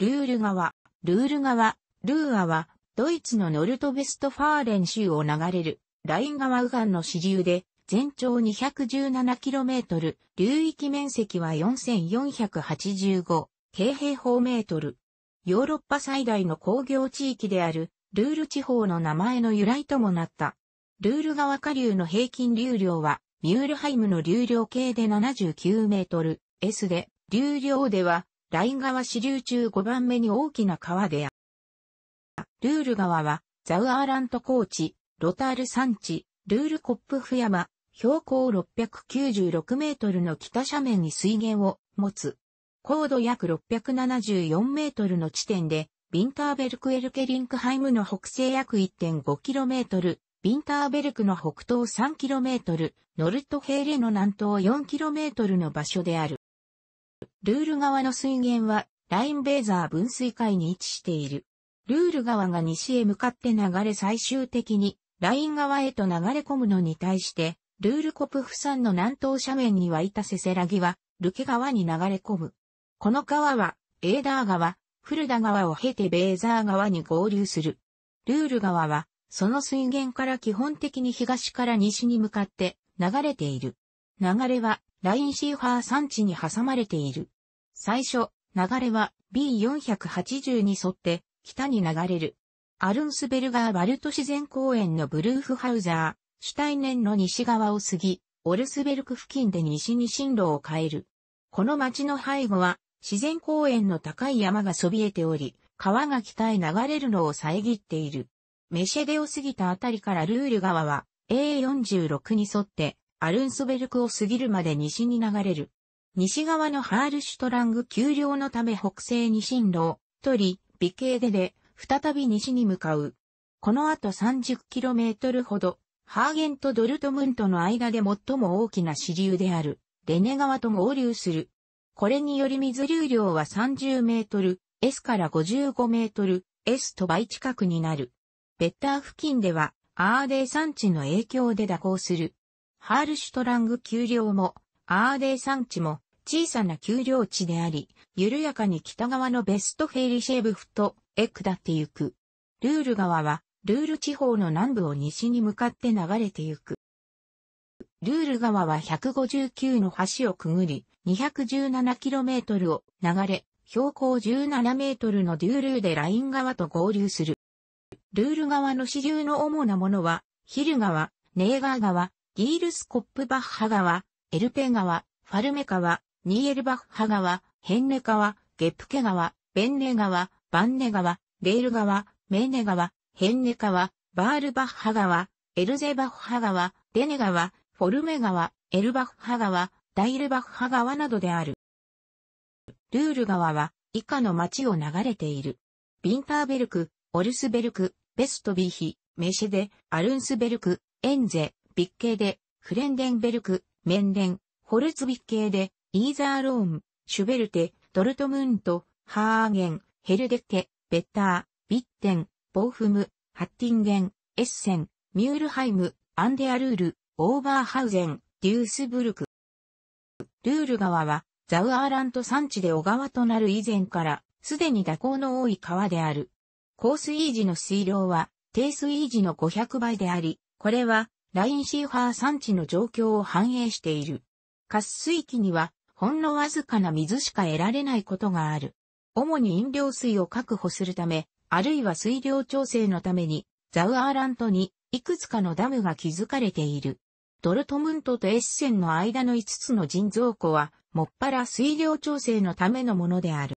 ルール川、ルール川、ルーアは、ドイツのノルトベストファーレン州を流れる、ライン川右岸の支流で、全長 217km、流域面積は4485 k 平方メートル。ヨーロッパ最大の工業地域である、ルール地方の名前の由来ともなった。ルール川下流の平均流量は、ミュールハイムの流量計で79メートル、S で、流量ではライン川支流中5番目に大きな川である。ルール川は、ザウアーラント高地、ロタール山地、ルールコップ富山、標高696メートルの北斜面に水源を持つ。高度約674メートルの地点で、ビンターベルクエルケリンクハイムの北西約1 5トル、ビンターベルクの北東3トル、ノルトヘーレの南東4トルの場所である。ルール川の水源は、ラインベーザー分水海に位置している。ルール川が西へ向かって流れ最終的に、ライン川へと流れ込むのに対して、ルールコプフ山の南東斜面に湧いたせせらぎは、ルケ川に流れ込む。この川は、エーダー川、フルダ川を経てベーザー川に合流する。ルール川は、その水源から基本的に東から西に向かって流れている。流れはラインシーファー山地に挟まれている。最初、流れは B480 に沿って北に流れる。アルンスベルガーバルト自然公園のブルーフハウザー、シュタイネンの西側を過ぎ、オルスベルク付近で西に進路を変える。この町の背後は自然公園の高い山がそびえており、川が北へ流れるのを遮っている。メシェデを過ぎたあたりからルール川は A46 に沿ってアルンソベルクを過ぎるまで西に流れる。西側のハールシュトラング丘陵のため北西に進路を取り、美形でで、再び西に向かう。この後 30km ほど、ハーゲンとドルトムントの間で最も大きな支流である、レネ川と合流する。これにより水流量は30メートル、S から55メートル、S と倍近くになる。ベッター付近では、アーデー山地の影響で蛇行するハールシュトラング丘陵も、アーデー山地も、小さな丘陵地であり、緩やかに北側のベストフェリシェブフトへ下ってゆく。ルール川は、ルール地方の南部を西に向かって流れてゆく。ルール川は159の橋をくぐり、217km を流れ、標高17メートルのデュールーでライン川と合流する。ルール川の支流の主なものは、ヒル川、ネーガー川、ギールスコップバッハ川、エルペ川、ファルメ川、ニーエルバッハ川、ヘンネ川、ゲップケ川、ベンネ川、バンネ川、レール川、メーネ川、ヘンネ川、バールバッハ川、エルゼバッハ川、デネ川、フォルメ川、エルバッハ川、ダイルバッハ川などである。ルール川は以下の町を流れている。ビンターベルク、オルスベルク、ベストビーヒ、メシェデ、アルンスベルク、エンゼ、ビッ系で、フレンデンベルク、メンデン、ホルツビッ系で、イーザーローン、シュベルテ、ドルトムント、ハーゲン、ヘルデッテ、ベッター、ビッテン、ボーフム、ハッティンゲン、エッセン、ミュールハイム、アンデアルール、オーバーハウゼン、デュースブルク。ルール川は、ザウアーラント山地で小川となる以前から、すでに蛇行の多い川である。高水位時の水量は、低水位時の500倍であり、これは、ラインシーファー産地の状況を反映している。滑水器には、ほんのわずかな水しか得られないことがある。主に飲料水を確保するため、あるいは水量調整のために、ザウアーラントに、いくつかのダムが築かれている。ドルトムントとエッセンの間の5つの人造湖は、もっぱら水量調整のためのものである。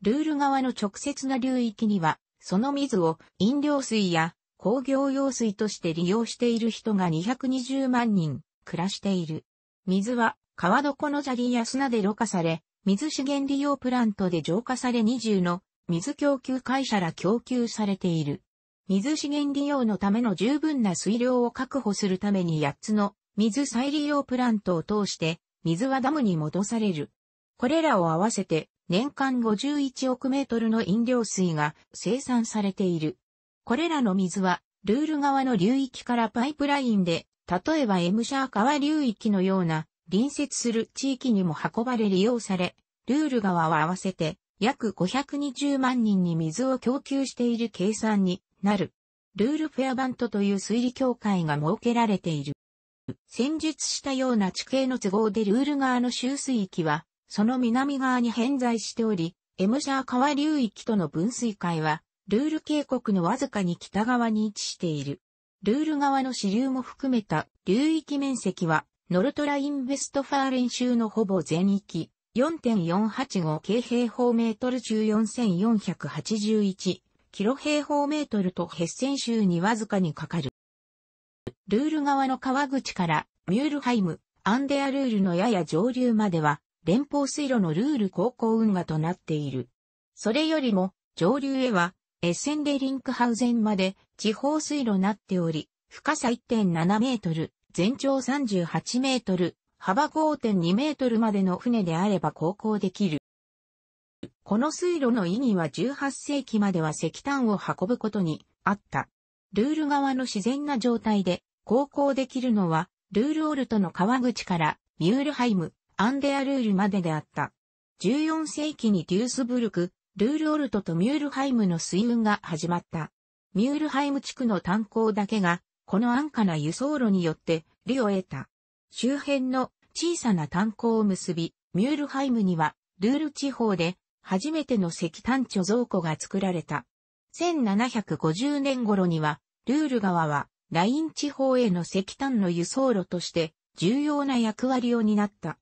ルール側の直接な流域には、その水を飲料水や工業用水として利用している人が220万人暮らしている。水は川床の砂利や砂でろ過され、水資源利用プラントで浄化され20の水供給会社ら供給されている。水資源利用のための十分な水量を確保するために8つの水再利用プラントを通して水はダムに戻される。これらを合わせて年間51億メートルの飲料水が生産されている。これらの水は、ルール側の流域からパイプラインで、例えばエムシャー川流域のような、隣接する地域にも運ばれ利用され、ルール側は合わせて、約520万人に水を供給している計算になる。ルールフェアバントという推理協会が設けられている。戦術したような地形の都合でルール側の周水域は、その南側に偏在しており、エムシャー川流域との分水会は、ルール渓谷のわずかに北側に位置している。ルール側の支流も含めた流域面積は、ノルトラインベストファーレン州のほぼ全域、4.485京平方メートル14481キロ平方メートルとヘッセン州にわずかにかかる。ルール側の川口からミュールハイム、アンデアルールのやや上流までは、連邦水路のルール高校運河となっている。それよりも、上流へは、エッセンデリンクハウゼンまで地方水路なっており、深さ1.7メートル、全長38メートル、幅5.2メートルまでの船であれば航行できる。この水路の意義は18世紀までは石炭を運ぶことにあった。ルール側の自然な状態で航行できるのは、ルールオルトの川口からミュールハイム、アンデアルールまでであった。14世紀にデュースブルク、ルールオルトとミュールハイムの水運が始まった。ミュールハイム地区の炭鉱だけが、この安価な輸送路によって利を得た。周辺の小さな炭鉱を結び、ミュールハイムには、ルール地方で初めての石炭貯蔵庫が作られた。1750年頃には、ルール川は、ライン地方への石炭の輸送路として重要な役割を担った。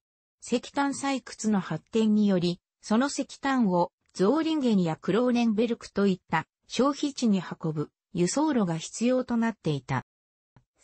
石炭採掘の発展により、その石炭をゾーリンゲンやクローネンベルクといった消費地に運ぶ輸送路が必要となっていた。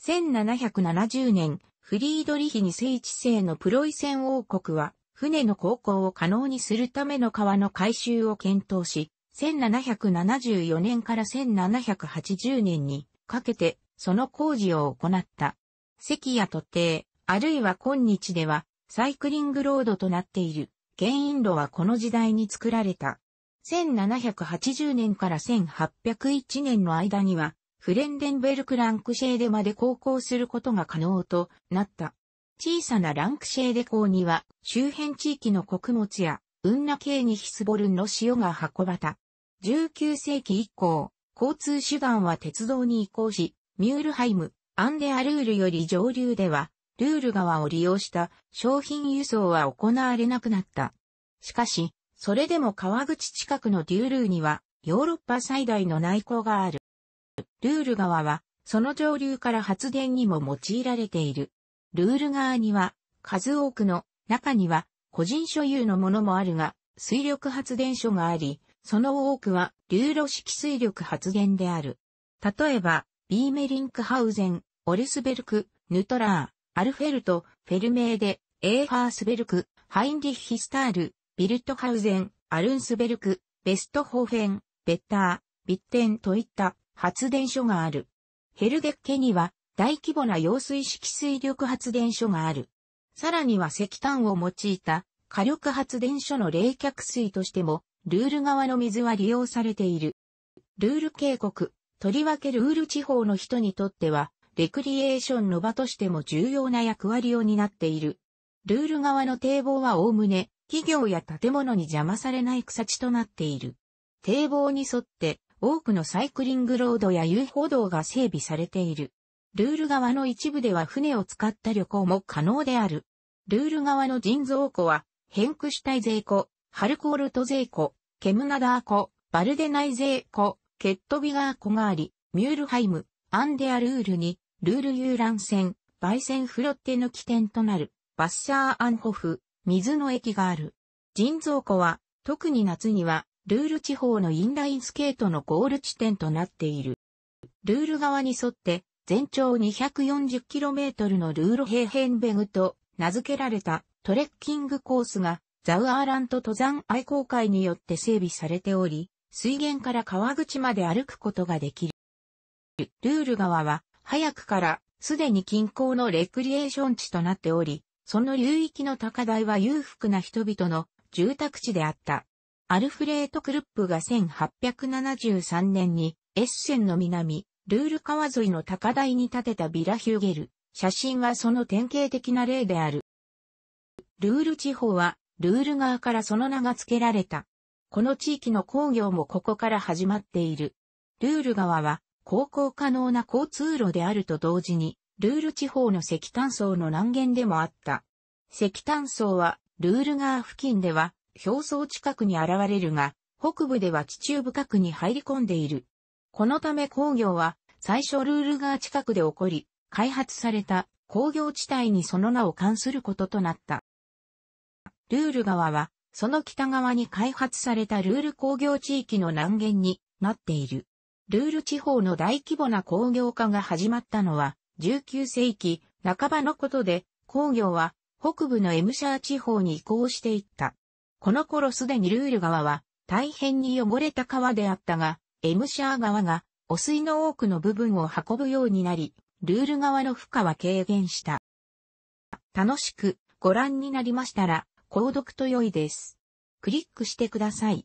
1770年、フリードリヒに聖地制のプロイセン王国は、船の航行を可能にするための川の改修を検討し、1774年から1780年にかけて、その工事を行った。石や土邸、あるいは今日では、サイクリングロードとなっている、原因路はこの時代に作られた。1780年から1801年の間には、フレンデンベルクランクシェーデまで航行することが可能となった。小さなランクシェーデ港には、周辺地域の穀物や、運な系にヒスボルンの塩が運ばた。19世紀以降、交通手段は鉄道に移行し、ミュールハイム、アンデアルールより上流では、ルール川を利用した商品輸送は行われなくなった。しかし、それでも川口近くのデュールーには、ヨーロッパ最大の内港がある。ルール川は、その上流から発電にも用いられている。ルール側には、数多くの、中には、個人所有のものもあるが、水力発電所があり、その多くは、流路式水力発電である。例えば、ビーメリンクハウゼン、オルスベルク、ヌトラー、アルフェルト、フェルメーデ、エーファースベルク、ハインリッヒスタール、ビルトハウゼン、アルンスベルク、ベストホーフェン、ベッター、ビッテンといった発電所がある。ヘルゲッケには大規模な揚水式水力発電所がある。さらには石炭を用いた火力発電所の冷却水としても、ルール側の水は利用されている。ルール渓谷、とりわけルール地方の人にとっては、レクリエーションの場としても重要な役割を担っている。ルール側の堤防はおおむね、企業や建物に邪魔されない草地となっている。堤防に沿って多くのサイクリングロードや遊歩道が整備されている。ルール側の一部では船を使った旅行も可能である。ルール側の人造湖は、ヘンクシュタイ税湖、ハルコールト税湖、ケムナダー湖、バルデナイ税湖、ケットビガー湖があり、ミュールハイム、アンデアルールに、ルール遊覧船、焙煎フロッテの起点となる、バッシャーアンホフ、水の駅がある。人造湖は、特に夏には、ルール地方のインラインスケートのゴール地点となっている。ルール側に沿って、全長 240km のルール平ーヘベグと名付けられたトレッキングコースがザウアーラント登山愛好会によって整備されており、水源から川口まで歩くことができる。ルール川は早くからすでに近郊のレクリエーション地となっており、その流域の高台は裕福な人々の住宅地であった。アルフレート・クルップが1873年にエッセンの南、ルール川沿いの高台に建てたビラヒューゲル。写真はその典型的な例である。ルール地方は、ルール川からその名が付けられた。この地域の工業もここから始まっている。ルール川は、航行可能な交通路であると同時に、ルール地方の石炭層の南限でもあった。石炭層は、ルール川付近では、表層近くに現れるが、北部では地中深くに入り込んでいる。このため工業は、最初ルール川近くで起こり、開発された工業地帯にその名を冠することとなった。ルール川は、その北側に開発されたルール工業地域の南限になっている。ルール地方の大規模な工業化が始まったのは、19世紀半ばのことで工業は北部のエムシャー地方に移行していった。この頃すでにルール川は大変に汚れた川であったが、エムシャー川が汚水の多くの部分を運ぶようになり、ルール側の負荷は軽減した。楽しくご覧になりましたら、購読と良いです。クリックしてください。